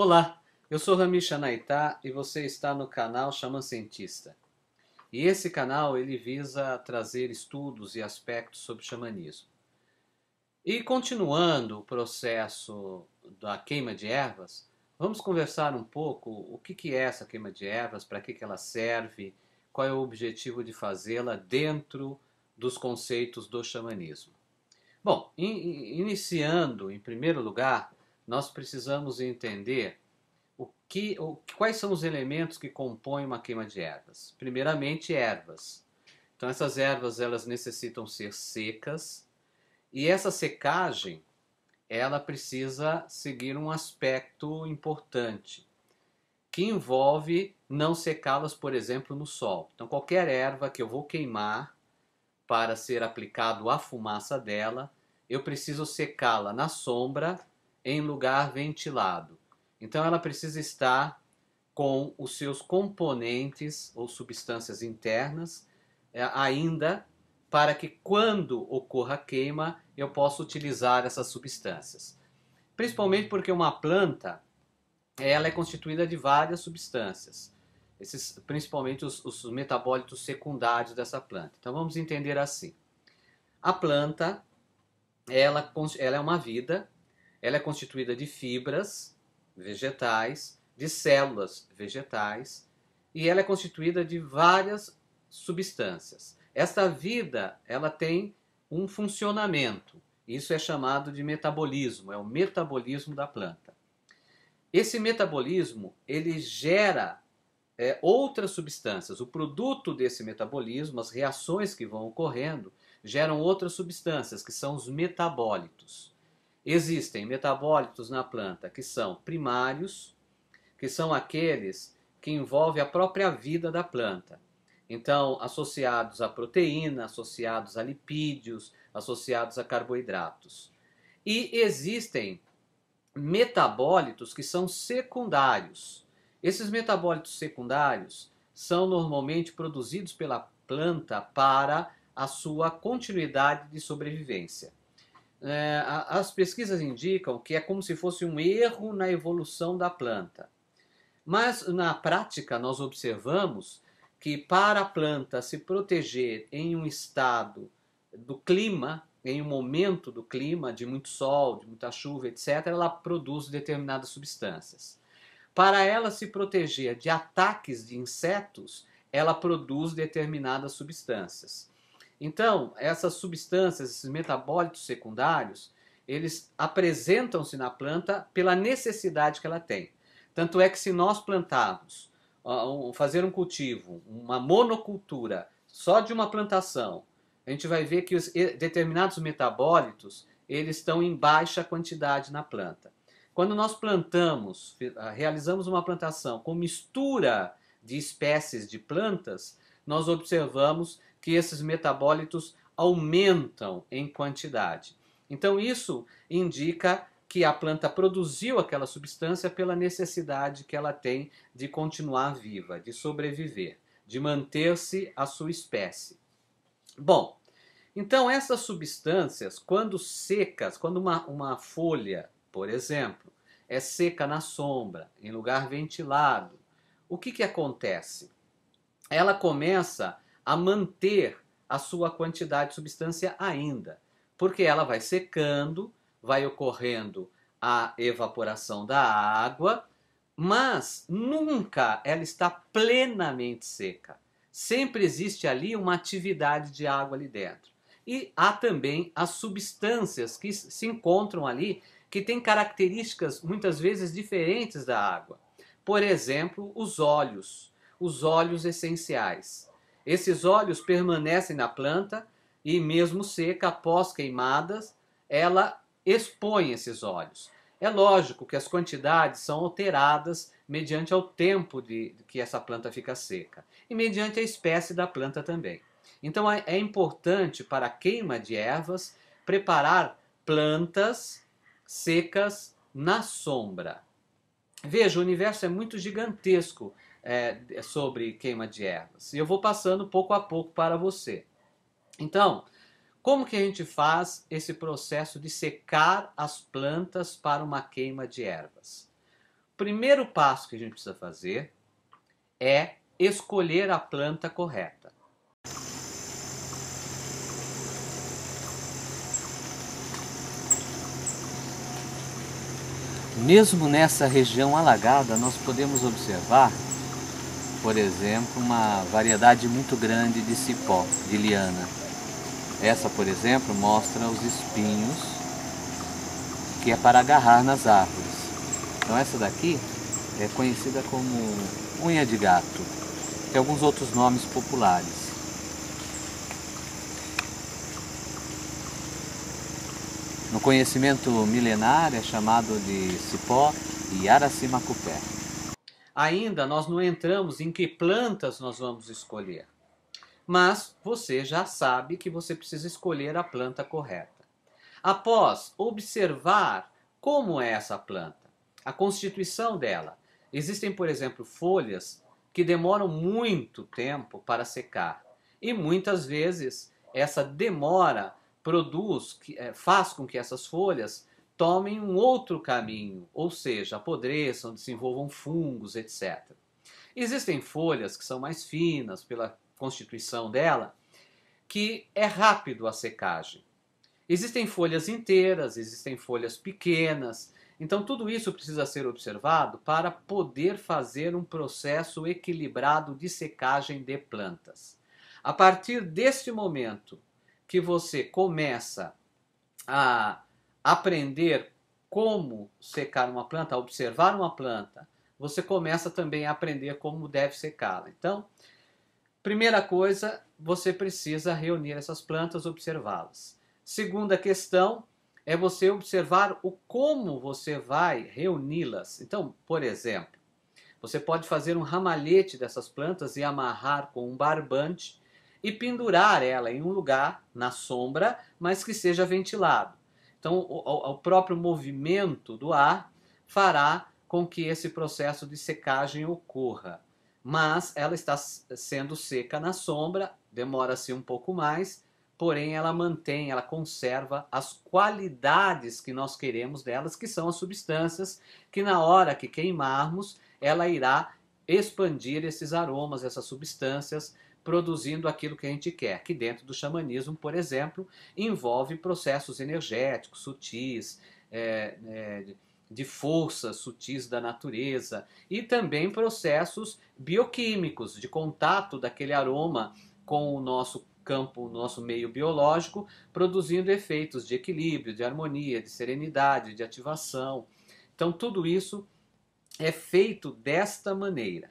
Olá, eu sou Ramisha Naitá e você está no canal Xamã Cientista. E esse canal ele visa trazer estudos e aspectos sobre xamanismo. E continuando o processo da queima de ervas, vamos conversar um pouco o que, que é essa queima de ervas, para que, que ela serve, qual é o objetivo de fazê-la dentro dos conceitos do xamanismo. Bom, in, iniciando em primeiro lugar nós precisamos entender o que, o, quais são os elementos que compõem uma queima de ervas. Primeiramente, ervas. Então, essas ervas elas necessitam ser secas e essa secagem ela precisa seguir um aspecto importante que envolve não secá-las, por exemplo, no sol. Então, qualquer erva que eu vou queimar para ser aplicado a fumaça dela, eu preciso secá-la na sombra em lugar ventilado. Então ela precisa estar com os seus componentes ou substâncias internas é, ainda para que quando ocorra queima eu possa utilizar essas substâncias. Principalmente porque uma planta ela é constituída de várias substâncias, esses, principalmente os, os metabólitos secundários dessa planta. Então vamos entender assim: a planta ela, ela é uma vida ela é constituída de fibras vegetais, de células vegetais, e ela é constituída de várias substâncias. Esta vida, ela tem um funcionamento. Isso é chamado de metabolismo, é o metabolismo da planta. Esse metabolismo, ele gera é, outras substâncias. O produto desse metabolismo, as reações que vão ocorrendo, geram outras substâncias, que são os metabólitos. Existem metabólitos na planta que são primários, que são aqueles que envolvem a própria vida da planta. Então, associados à proteína, associados a lipídios, associados a carboidratos. E existem metabólitos que são secundários. Esses metabólitos secundários são normalmente produzidos pela planta para a sua continuidade de sobrevivência é, as pesquisas indicam que é como se fosse um erro na evolução da planta. Mas na prática, nós observamos que para a planta se proteger em um estado do clima, em um momento do clima, de muito sol, de muita chuva, etc., ela produz determinadas substâncias. Para ela se proteger de ataques de insetos, ela produz determinadas substâncias. Então, essas substâncias, esses metabólitos secundários, eles apresentam-se na planta pela necessidade que ela tem. Tanto é que se nós plantarmos, fazer um cultivo, uma monocultura só de uma plantação, a gente vai ver que os determinados metabólitos, eles estão em baixa quantidade na planta. Quando nós plantamos, ah, realizamos uma plantação com mistura de espécies de plantas, nós observamos que esses metabólitos aumentam em quantidade. Então, isso indica que a planta produziu aquela substância pela necessidade que ela tem de continuar viva, de sobreviver, de manter-se a sua espécie. Bom, então essas substâncias, quando secas, quando uma, uma folha, por exemplo, é seca na sombra, em lugar ventilado, o que, que acontece? Ela começa a manter a sua quantidade de substância ainda, porque ela vai secando, vai ocorrendo a evaporação da água, mas nunca ela está plenamente seca. Sempre existe ali uma atividade de água ali dentro. E há também as substâncias que se encontram ali que têm características muitas vezes diferentes da água. Por exemplo, os óleos, os óleos essenciais esses óleos permanecem na planta e, mesmo seca, após queimadas, ela expõe esses óleos. É lógico que as quantidades são alteradas mediante o tempo de, que essa planta fica seca e mediante a espécie da planta também. Então é, é importante para a queima de ervas preparar plantas secas na sombra. Veja, o universo é muito gigantesco é, é, sobre queima de ervas. E eu vou passando pouco a pouco para você. Então, como que a gente faz esse processo de secar as plantas para uma queima de ervas? O primeiro passo que a gente precisa fazer é escolher a planta correta. Mesmo nessa região alagada, nós podemos observar, por exemplo, uma variedade muito grande de cipó, de liana. Essa, por exemplo, mostra os espinhos, que é para agarrar nas árvores. Então essa daqui é conhecida como unha de gato. Tem alguns outros nomes populares. No conhecimento milenar é chamado de cipó e aracimacupé. Ainda nós não entramos em que plantas nós vamos escolher. Mas você já sabe que você precisa escolher a planta correta. Após observar como é essa planta, a constituição dela, existem, por exemplo, folhas que demoram muito tempo para secar. E muitas vezes essa demora produz, eh, faz com que essas folhas tomem um outro caminho, ou seja, apodreçam, desenvolvam fungos, etc. Existem folhas que são mais finas pela constituição dela, que é rápido a secagem. Existem folhas inteiras, existem folhas pequenas, então tudo isso precisa ser observado para poder fazer um processo equilibrado de secagem de plantas. A partir deste momento que você começa a aprender como secar uma planta, a observar uma planta, você começa também a aprender como deve secá-la. Então, primeira coisa, você precisa reunir essas plantas, observá-las. Segunda questão é você observar o como você vai reuni-las. Então, por exemplo, você pode fazer um ramalhete dessas plantas e amarrar com um barbante e pendurar ela em um lugar na sombra, mas que seja ventilado. Então, o, o próprio movimento do ar fará com que esse processo de secagem ocorra. Mas ela está sendo seca na sombra, demora-se um pouco mais, porém ela mantém, ela conserva as qualidades que nós queremos delas, que são as substâncias que na hora que queimarmos, ela irá expandir esses aromas, essas substâncias, produzindo aquilo que a gente quer, que dentro do xamanismo, por exemplo, envolve processos energéticos, sutis, é, é, de forças sutis da natureza e também processos bioquímicos de contato daquele aroma com o nosso campo, o nosso meio biológico, produzindo efeitos de equilíbrio, de harmonia, de serenidade, de ativação. Então, tudo isso é feito desta maneira.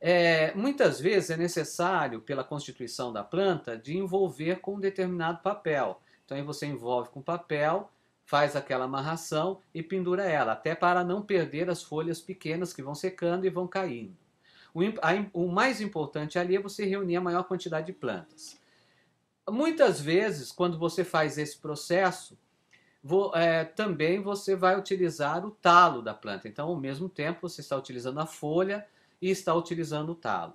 É, muitas vezes é necessário, pela constituição da planta, de envolver com um determinado papel. Então aí você envolve com papel, faz aquela amarração e pendura ela, até para não perder as folhas pequenas que vão secando e vão caindo. O, a, o mais importante ali é você reunir a maior quantidade de plantas. Muitas vezes, quando você faz esse processo, Vou, é, também você vai utilizar o talo da planta. Então, ao mesmo tempo, você está utilizando a folha e está utilizando o talo.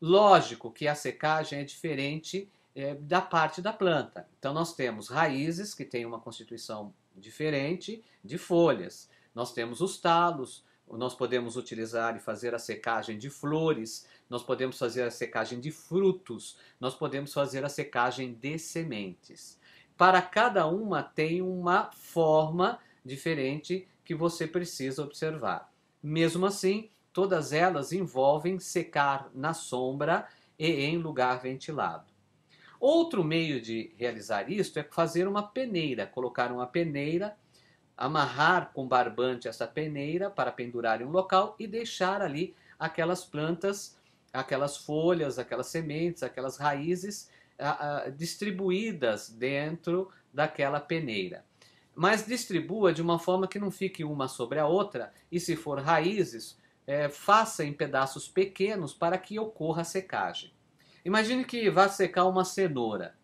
Lógico que a secagem é diferente é, da parte da planta. Então, nós temos raízes que têm uma constituição diferente de folhas. Nós temos os talos, nós podemos utilizar e fazer a secagem de flores, nós podemos fazer a secagem de frutos, nós podemos fazer a secagem de sementes para cada uma tem uma forma diferente que você precisa observar. Mesmo assim, todas elas envolvem secar na sombra e em lugar ventilado. Outro meio de realizar isto é fazer uma peneira, colocar uma peneira, amarrar com barbante essa peneira para pendurar em um local e deixar ali aquelas plantas, aquelas folhas, aquelas sementes, aquelas raízes distribuídas dentro daquela peneira. Mas distribua de uma forma que não fique uma sobre a outra, e se for raízes, é, faça em pedaços pequenos para que ocorra a secagem. Imagine que vá secar uma cenoura.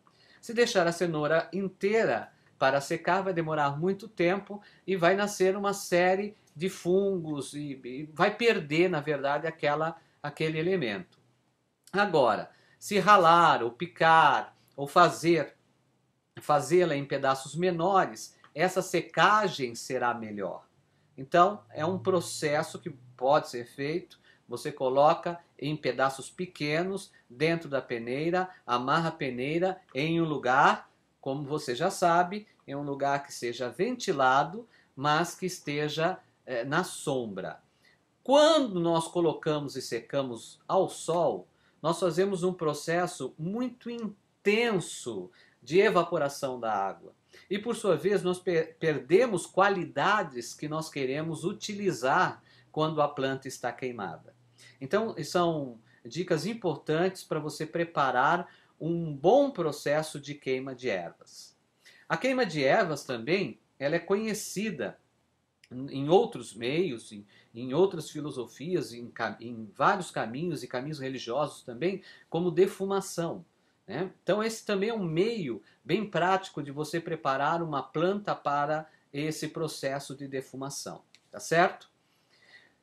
Se deixar a cenoura inteira para secar, vai demorar muito tempo e vai nascer uma série de fungos e, e vai perder, na verdade, aquela, aquele elemento. Agora, se ralar ou picar ou fazer, fazê-la em pedaços menores, essa secagem será melhor. Então, é um processo que pode ser feito. Você coloca em pedaços pequenos dentro da peneira, amarra a peneira em um lugar, como você já sabe, em um lugar que seja ventilado, mas que esteja eh, na sombra. Quando nós colocamos e secamos ao sol, nós fazemos um processo muito intenso de evaporação da água. E por sua vez, nós per perdemos qualidades que nós queremos utilizar quando a planta está queimada. Então, são dicas importantes para você preparar um bom processo de queima de ervas. A queima de ervas também ela é conhecida em outros meios, em, em outras filosofias, em, em, vários caminhos e caminhos religiosos também, como defumação. Né? Então, esse também é um meio bem prático de você preparar uma planta para esse processo de defumação. Tá certo?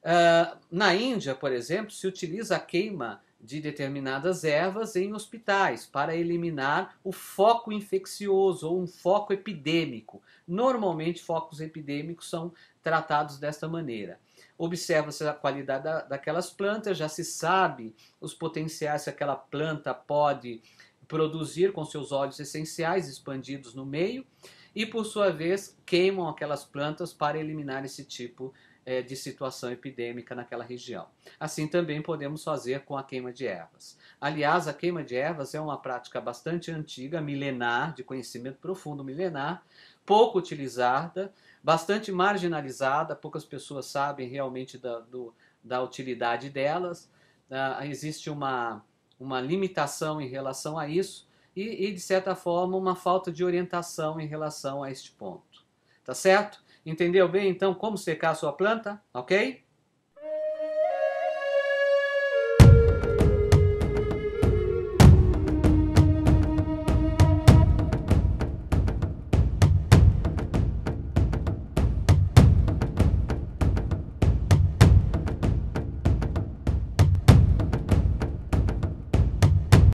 Uh, na Índia, por exemplo, se utiliza a queima de determinadas ervas em hospitais para eliminar o foco infeccioso ou um foco epidêmico. Normalmente, focos epidêmicos são tratados desta maneira. Observa-se a qualidade da, daquelas plantas, já se sabe os potenciais que aquela planta pode produzir com seus óleos essenciais expandidos no meio, e por sua vez queimam aquelas plantas para eliminar esse tipo de é, de situação epidêmica naquela região. Assim também podemos fazer com a queima de ervas. Aliás, a queima de ervas é uma prática bastante antiga, milenar, de conhecimento profundo milenar, pouco utilizada, bastante marginalizada, poucas pessoas sabem realmente da, do, da utilidade delas. Ah, existe uma, uma limitação em relação a isso e, e, de certa forma, uma falta de orientação em relação a este ponto. Tá certo? Entendeu bem, então, como secar a sua planta? Ok?